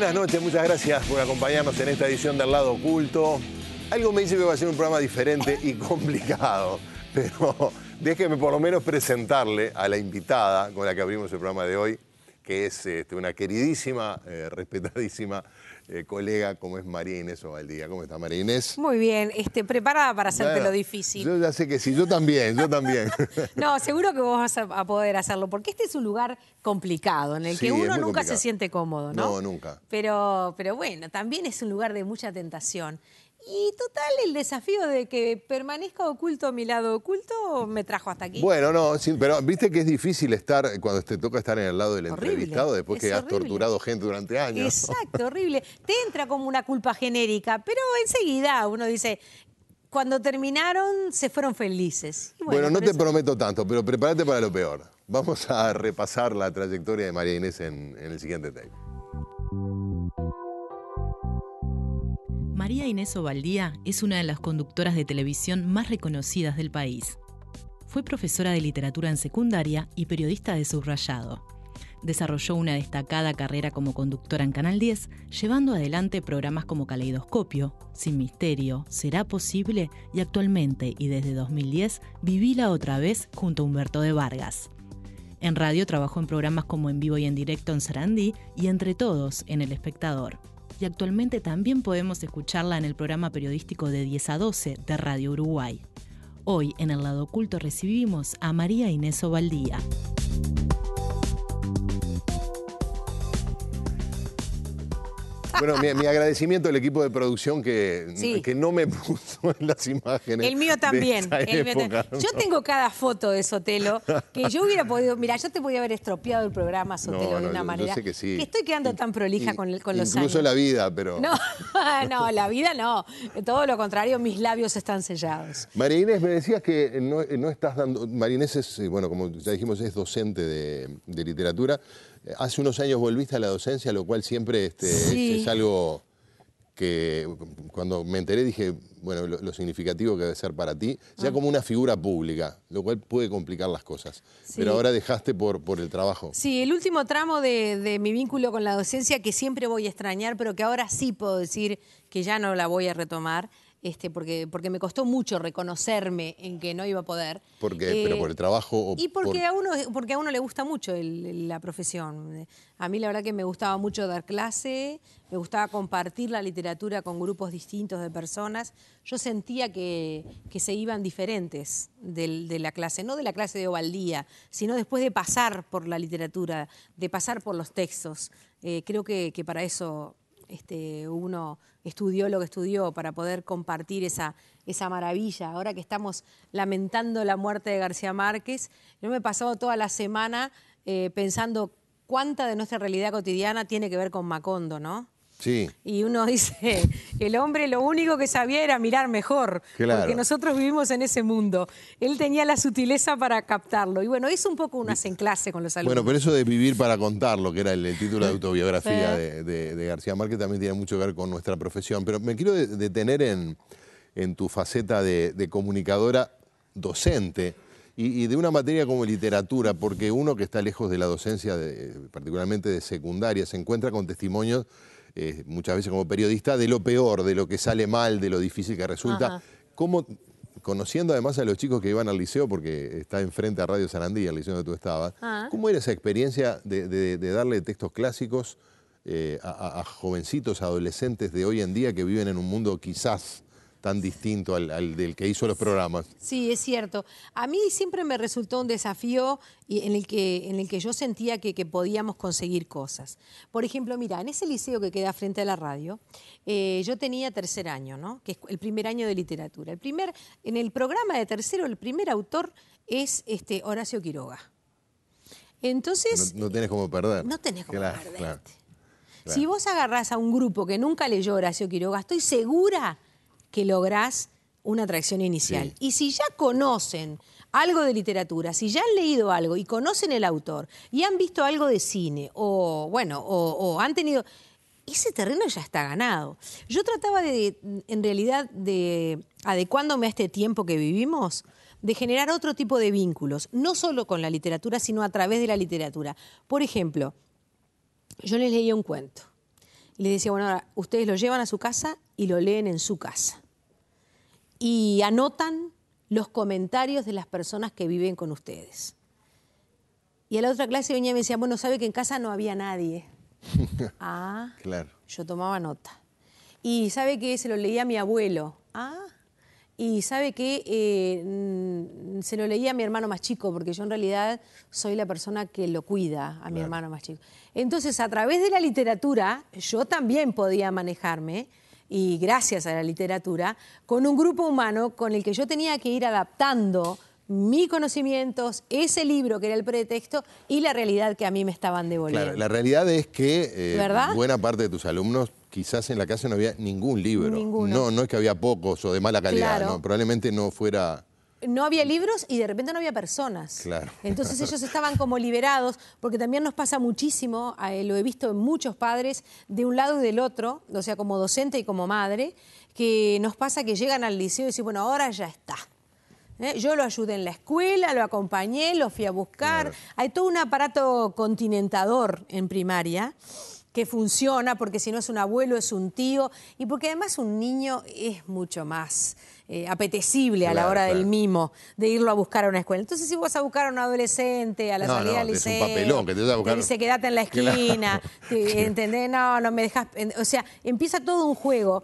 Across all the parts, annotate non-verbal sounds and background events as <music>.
buenas noches, muchas gracias por acompañarnos en esta edición del Lado Oculto. Algo me dice que va a ser un programa diferente y <laughs> complicado, pero déjeme por lo menos presentarle a la invitada con la que abrimos el programa de hoy, que es este, una queridísima, eh, respetadísima eh, colega ¿cómo es María Inés Ovaldía. ¿Cómo está María Inés? Muy bien, este, preparada para hacerte lo difícil. Yo ya sé que sí, yo también, yo también. <laughs> no, seguro que vos vas a, poder hacerlo, porque este es un lugar complicado, en el que uno nunca se siente cómodo, ¿no? No, nunca. Pero, pero bueno, también es un lugar de mucha tentación. Y total, el desafío de que permanezca oculto a mi lado oculto me trajo hasta aquí. Bueno, no, pero viste que es difícil estar, cuando te toca estar en el lado del entrevistado, después que has torturado gente durante años. Exacto, <laughs> horrible. Te entra como una culpa genérica, pero enseguida uno dice, cuando terminaron se fueron felices. Bueno, no te prometo tanto, pero prepárate para lo peor. Vamos a repasar la trayectoria de María Inés en, en el siguiente tape. María Inés Ovaldía es una de las conductoras de televisión más reconocidas del país. Fue profesora de literatura en secundaria y periodista de subrayado. Desarrolló una destacada carrera como conductora en Canal 10, llevando adelante programas como Caleidoscopio, Sin Misterio, Será Posible y actualmente y desde 2010 Vivila otra vez junto a Humberto de Vargas. En radio trabajó en programas como En Vivo y en Directo en Sarandí y Entre Todos en El Espectador y actualmente también podemos escucharla en el programa periodístico de 10 a 12 de Radio Uruguay. Hoy en el lado oculto recibimos a María Inés Ovaldía. Bueno, mi, agradecimiento al equipo de producción que, que no me <laughs> puso en las imágenes. El mío también. Yo tengo cada foto de Sotelo que yo hubiera podido. Mira, yo te podía haber estropeado el programa Sotelo de una manera. sé que sí. estoy quedando tan prolija con, con los años. Incluso la vida, pero. No, <laughs> no, la vida no. Todo lo contrario, mis labios están sellados. María Inés, me decías que no, estás dando. María Inés es, eh, bueno, como ya dijimos, es docente de, de literatura. Hace unos años volviste a la docencia, lo cual siempre este, es, algo que cuando me enteré dije, bueno, lo, significativo que debe ser para ti, sea ah. como una figura pública, lo cual puede complicar las cosas. Pero ahora dejaste por, el trabajo. Sí, el último tramo de mi vínculo con la docencia que siempre voy a extrañar, pero que ahora sí puedo decir que ya no la voy a retomar, este, porque, porque me costó mucho reconocerme en que no iba a poder. ¿Por eh, ¿Pero por el trabajo? y porque, a uno, porque a uno le gusta mucho la profesión. A mí la verdad que me gustaba mucho dar clase, me gustaba compartir la literatura con grupos distintos de personas. Yo sentía que, que se iban diferentes de la clase, no de la clase de Ovaldía, sino después de pasar por la literatura, de pasar por los textos. Eh, creo que, que para eso este, uno estudió lo que estudió para poder compartir esa, maravilla. Ahora que estamos lamentando la muerte de García Márquez, yo me he pasado toda la semana eh, pensando cuánta de nuestra realidad cotidiana tiene que ver con Macondo, ¿no? Y uno dice, el hombre lo único que sabía era mirar mejor, porque nosotros vivimos en ese mundo. Él tenía la sutileza para captarlo. Y bueno, hizo un poco unas en clase con los alumnos. Bueno, pero eso de vivir para contarlo, que era el, título de autobiografía de, García Márquez, también tiene mucho que ver con nuestra profesión. Pero me quiero detener en, tu faceta de, comunicadora docente y, de una materia como literatura, porque uno que está lejos de la docencia, particularmente de secundaria, se encuentra con testimonios eh, muchas veces como periodista, de lo peor, de lo que sale mal, de lo difícil que resulta. ¿Cómo, conociendo además a los chicos que iban al liceo, porque está enfrente a Radio Sarandí, al liceo donde tú estabas, ah. ¿cómo era esa experiencia de, darle textos clásicos eh, a jovencitos, adolescentes de hoy en día que viven en un mundo quizás tan distinto al, del que hizo los programas. Sí, es cierto. A mí siempre me resultó un desafío en el que, en el que yo sentía que, podíamos conseguir cosas. Por ejemplo, mira, en ese liceo que queda frente a la radio, eh, yo tenía tercer año, ¿no? Que es el primer año de literatura. El primer, en el programa de tercero, el primer autor es este, Horacio Quiroga. Entonces. No, tenés como perder. No tenés como perder. Si vos agarrás a un grupo que nunca leyó Horacio Quiroga, estoy segura que lográs una atracción inicial. Y si ya conocen algo de literatura, si ya han leído algo y conocen el autor y han visto algo de cine o, bueno, o, o han tenido... Ese terreno ya está ganado. Yo trataba de, en realidad, de adecuándome a este tiempo que vivimos, de generar otro tipo de vínculos, no solo con la literatura, sino a través de la literatura. Por ejemplo, yo les leía un cuento y les decía, bueno, ahora ustedes lo llevan a su casa y lo leen en su casa y anotan los comentarios de las personas que viven con ustedes. Y a la otra clase venía y me decía, bueno, sabe que en casa no había nadie. <laughs> ah, claro. Yo tomaba nota. Y sabe que se lo leía a mi abuelo. Ah, y sabe que eh, se lo leía a mi hermano más chico, porque yo en realidad soy la persona que lo cuida a mi hermano más chico. Entonces, a través de la literatura, yo también podía manejarme y gracias a la literatura, con un grupo humano con el que yo tenía que ir adaptando mis conocimientos, ese libro que era el pretexto y la realidad que a mí me estaban devolviendo. la realidad es que eh, buena parte de tus alumnos quizás en la casa no había ningún libro. No, no es que había pocos o de mala calidad, probablemente no fuera no había libros y de repente no había personas. Claro. Entonces ellos <laughs> estaban como liberados, porque también nos pasa muchísimo, eh, lo he visto en muchos padres, de un lado y del otro, o sea, como docente y como madre, que nos pasa que llegan al liceo y dicen, bueno, ahora ya está. ¿Eh? Yo lo ayudé en la escuela, lo acompañé, lo fui a buscar. Hay todo un aparato continentador en primaria que funciona, porque si no es un abuelo, es un tío, y porque además un niño es mucho más eh, apetecible a la hora del mimo, de irlo a buscar a una escuela. Entonces, si vas a buscar a un adolescente, a la salida del liceo, te en la <laughs> esquina, <laughs> ¿entendés? No, no me dejas. O sea, empieza todo un juego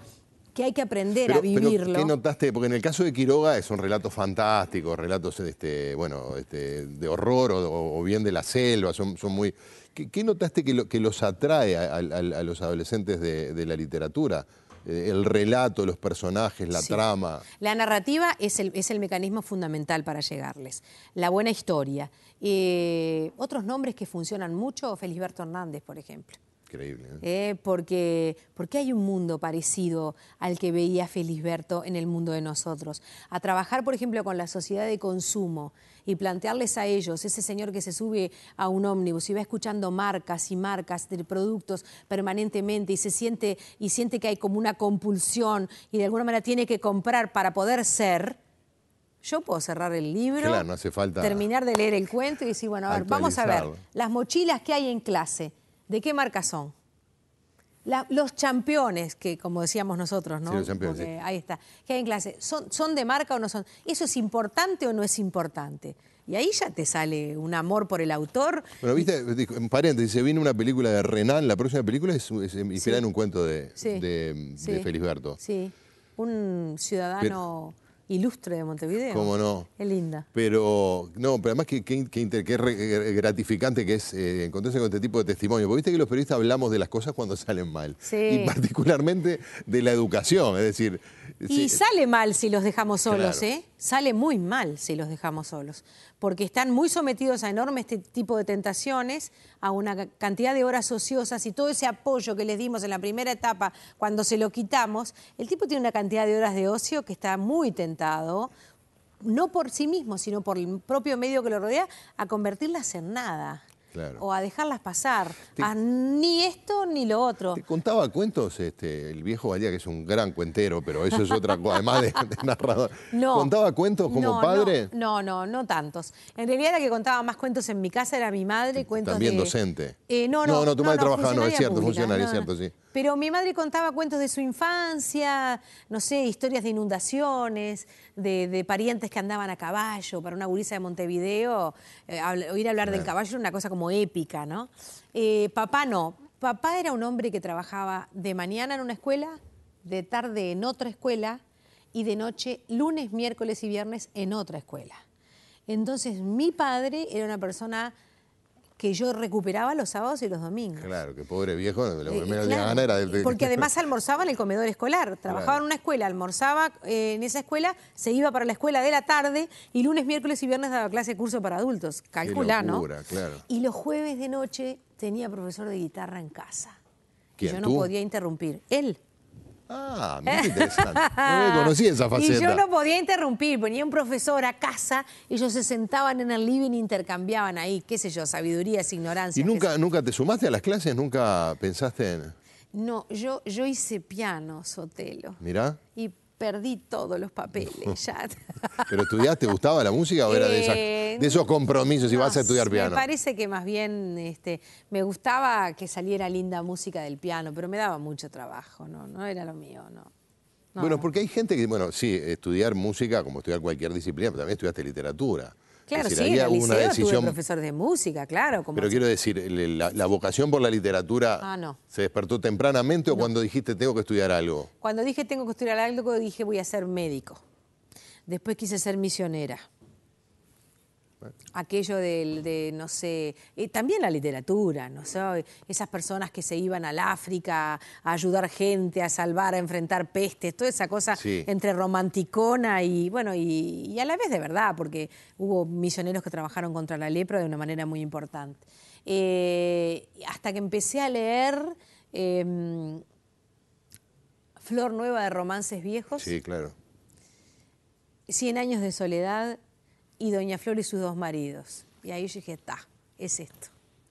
que hay que aprender a vivirlo. ¿Qué notaste? Porque en el caso de Quiroga son relatos fantásticos, relatos este, bueno, este, de horror o, bien de la selva, son, muy... ¿Qué, notaste que, los atrae a, los adolescentes de, la literatura? Eh, el relato, los personajes, la trama. La narrativa es el, mecanismo fundamental para llegarles. La buena historia. Eh, otros nombres que funcionan mucho, Felisberto Hernández, por ejemplo. Increíble. ¿eh? Eh, porque, porque hay un mundo parecido al que veía Felisberto en el mundo de nosotros. A trabajar, por ejemplo, con la sociedad de consumo y plantearles a ellos, ese señor que se sube a un ómnibus y va escuchando marcas y marcas de productos permanentemente y se siente y siente que hay como una compulsión y de alguna manera tiene que comprar para poder ser. Yo puedo cerrar el libro, terminar de leer el cuento y decir, bueno, a ver, vamos a ver las mochilas que hay en clase ¿de qué marca son? los campeones, que como decíamos nosotros, ¿no? Sí, los campeones, Ahí está, en clase, ¿son, ¿son de marca o no son? ¿Eso es importante o no es importante? Y ahí ya te sale un amor por el autor. Bueno, viste, en paréntesis, se viene una película de Renan, la próxima película es, es inspirada en un cuento de, de, Sí, un ciudadano ilustre de Montevideo. ¿Cómo no? Es linda. Pero, no, pero además qué que, gratificante que es eh, encontrarse con este tipo de testimonio. Porque viste que los periodistas hablamos de las cosas cuando salen mal. Y particularmente de la educación. Es decir, y eh, sale mal si los dejamos solos, ¿eh? Sale muy mal si los dejamos solos, porque están muy sometidos a enormes este tipo de tentaciones, a una cantidad de horas ociosas y todo ese apoyo que les dimos en la primera etapa, cuando se lo quitamos, el tipo tiene una cantidad de horas de ocio que está muy tentado, no por sí mismo, sino por el propio medio que lo rodea, a convertirlas en nada o a dejarlas pasar, a ah, ni esto ni lo otro. contaba cuentos este, el viejo Valía, que es un gran cuentero, pero eso es otra cosa, además de, narrador. ¿Contaba cuentos como padre? No, no, no, tantos. En realidad la que contaba más cuentos en mi casa era mi madre, cuentos También docente. Eh, no, no, no, tu madre trabajaba, no, es cierto, funcionaria, es cierto, sí. Pero mi madre contaba cuentos de su infancia, no sé, historias de inundaciones, de, parientes que andaban a caballo. Para una gurisa de Montevideo, eh, oír hablar del caballo era una cosa como épica, ¿no? Eh, papá no. Papá era un hombre que trabajaba de mañana en una escuela, de tarde en otra escuela y de noche, lunes, miércoles y viernes en otra escuela. Entonces mi padre era una persona que yo recuperaba los sábados y los domingos. Claro, que pobre viejo, lo eh, era Porque además almorzaba en el comedor escolar, trabajaba en una escuela, almorzaba eh, en esa escuela, se iba para la escuela de la tarde y lunes, miércoles y viernes daba clase de curso para adultos, calcula, ¿no? Y los jueves de noche tenía profesor de guitarra en casa. ¿Quién, yo no podía interrumpir. Él. Ah, interesante. No me esa faceta. <laughs> Y yo no podía interrumpir. Venía un profesor a casa, ellos se sentaban en el living, intercambiaban ahí, qué sé yo, sabidurías, ignorancia ¿Y nunca, nunca te sumaste a las clases? ¿Nunca pensaste en...? No, yo, yo hice piano, Sotelo. Mirá perdí todos los papeles. <laughs> Ya. ¿Pero estudiaste? ¿Gustaba la música o era de, eh, esos compromisos y vas a estudiar piano? Me parece que más bien este, me gustaba que saliera linda música del piano, pero me daba mucho trabajo, no, no era lo mío, Bueno, porque hay gente que, bueno, sí, estudiar música, como estudiar cualquier disciplina, pero también estudiaste literatura. Claro, sí, decisión... profesor de música, claro. Pero quiero decir, la, vocación por la literatura ah, se despertó tempranamente o cuando dijiste tengo que estudiar algo. Cuando dije tengo que estudiar algo, dije voy a ser médico. Después quise ser misionera. Aquello de, no sé, eh, también la literatura, ¿no? sé, Esas personas que se iban al África a ayudar gente, a salvar, a enfrentar pestes, toda esa cosa entre romanticona y, bueno, y, a la vez de verdad, porque hubo misioneros que trabajaron contra la lepra de una manera muy importante. Eh, hasta que empecé a leer... Em, Flor Nueva de Romances Viejos. Sí, claro. Cien años de soledad y Doña Flor y sus dos maridos. Y ahí yo dije, está es esto.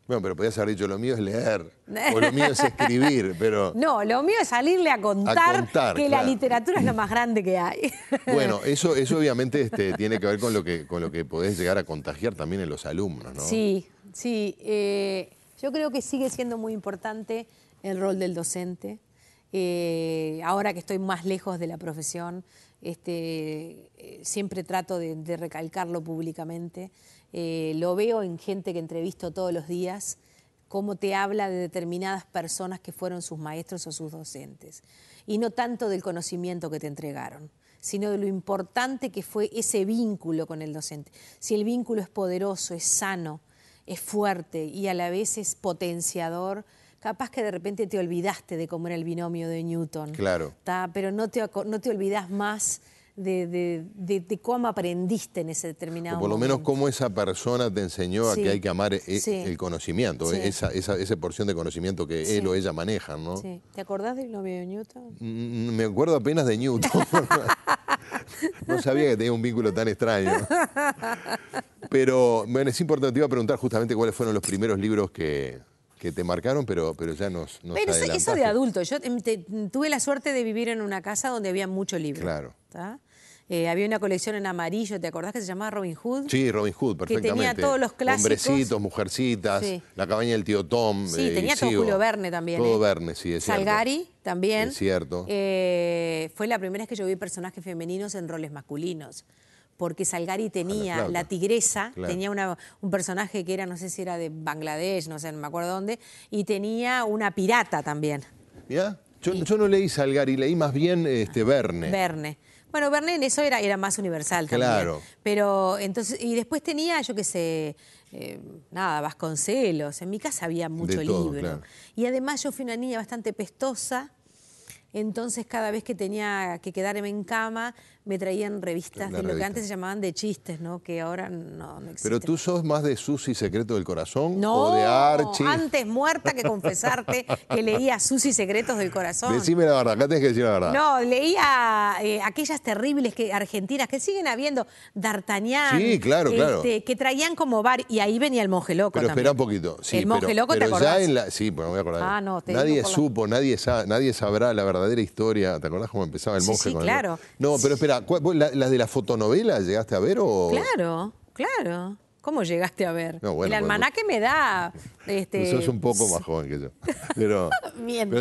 Bueno, pero podías haber dicho, lo mío es leer, o lo mío es <laughs> escribir, pero... No, lo mío es salirle a contar, que la literatura es lo más grande que hay. <laughs> Bueno, eso, eso obviamente este, tiene que ver con lo que, con lo que podés llegar a contagiar también en los alumnos, ¿no? Sí, sí. Eh, yo creo que sigue siendo muy importante el rol del docente. Eh, ahora que estoy más lejos de la profesión, este, eh, siempre trato de, recalcarlo públicamente. Eh, lo veo en gente que entrevisto todos los días, cómo te habla de determinadas personas que fueron sus maestros o sus docentes. Y no tanto del conocimiento que te entregaron, sino de lo importante que fue ese vínculo con el docente. Si el vínculo es poderoso, es sano, es fuerte y a la vez es potenciador, capaz que de repente te olvidaste de cómo era el binomio de Newton. Claro. Pero no te, no te olvidas más de, cómo aprendiste en ese determinado momento. Por lo menos cómo esa persona te enseñó a que hay que amar eh, el conocimiento, esa, porción de conocimiento que él o ella maneja. ¿no? ¿Te acordás del binomio de Newton? Mm, mm, me acuerdo apenas de Newton. <laughs> <laughs> no sabía que tenía un vínculo tan extraño. Pero bueno, es importante, te iba a preguntar justamente cuáles fueron los primeros libros que, que te marcaron, pero, pero ya no nos Pero eso, de adulto. Yo em, tuve la suerte de vivir en una casa donde había mucho libro. Claro. Eh, había una colección en amarillo, ¿te acordás que se llamaba Robin Hood? Sí, Robin Hood, perfectamente. Que tenía todos los clásicos. Hombrecitos, mujercitas, La cabaña del tío Tom. Sí, eh, tenía todo Julio Verne también. Todo ¿eh? Verne, sí, es Salgari también. cierto. fue la primera vez que yo vi personajes femeninos en roles masculinos porque Salgari tenía la, tigresa, tenía un personaje que era, no sé si era de Bangladesh, no sé, no me acuerdo dónde, y tenía una pirata también. ¿Ya? Yo, no leí Salgari, leí más bien este, Verne. Verne. Bueno, Verne en eso era, era más universal claro. también. Pero entonces, y después tenía, yo qué sé, eh, nada, Vasconcelos. En mi casa había mucho libro. Y además yo fui una niña bastante pestosa. Entonces cada vez que tenía que quedarme en cama me traían revistas de lo que antes se llamaban de chistes, ¿no? Que ahora no, existen. Pero tú sos más de Susi Secreto del Corazón no, o de Archie. Antes muerta que confesarte que leía Susi Secretos del Corazón. Decime la verdad, acá tenés que decir la verdad. No, leía eh, aquellas terribles que, argentinas que siguen habiendo, D'Artagnan. Sí, claro, este, claro. Que traían como bar, y ahí venía el monje loco. Pero espera un poquito. el monje loco te acordás. sí, me voy a acordar. Ah, no, nadie supo, nadie, nadie sabrá la verdadera historia. ¿Te acordás cómo empezaba el monje sí, sí, claro. No, pero espera ¿Las de las fotonovelas llegaste a ver o...? Claro, claro. ¿Cómo llegaste a ver? el almanaque me da. Este... es un poco más joven que yo. Pero,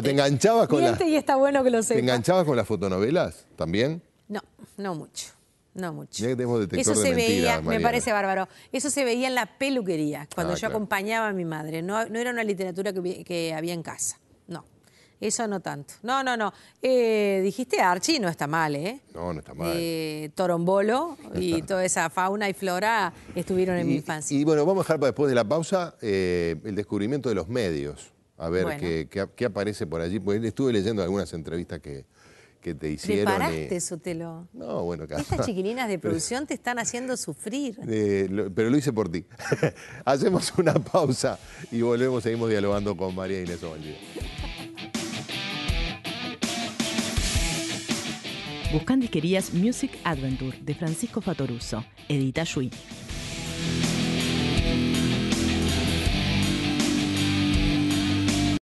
<laughs> te enganchabas con las. y está bueno que lo ¿Te enganchabas con las fotonovelas también? No, no mucho. No mucho. Eso se veía, me parece bárbaro. Eso se veía en la peluquería, cuando ah, yo acompañaba a mi madre. No, era una literatura que había en casa. Eso no tanto. No, no, no. Eh, dijiste Archi no está mal, ¿eh? No, no está mal. Eh, Torombolo y toda esa fauna y flora estuvieron en mi infancia. Y bueno, vamos a dejar para después de la pausa eh, el descubrimiento de los medios. A ver qué, aparece por allí. estuve leyendo algunas entrevistas que, te hicieron. ¿Preparaste, te lo... No, bueno, claro. Estas chiquilinas de <laughs> producción te están haciendo sufrir. pero lo hice por ti. <laughs> Hacemos una pausa y volvemos, seguimos dialogando con María Inés Buscando y querías Music Adventure de Francisco Fatoruso, edita Shui.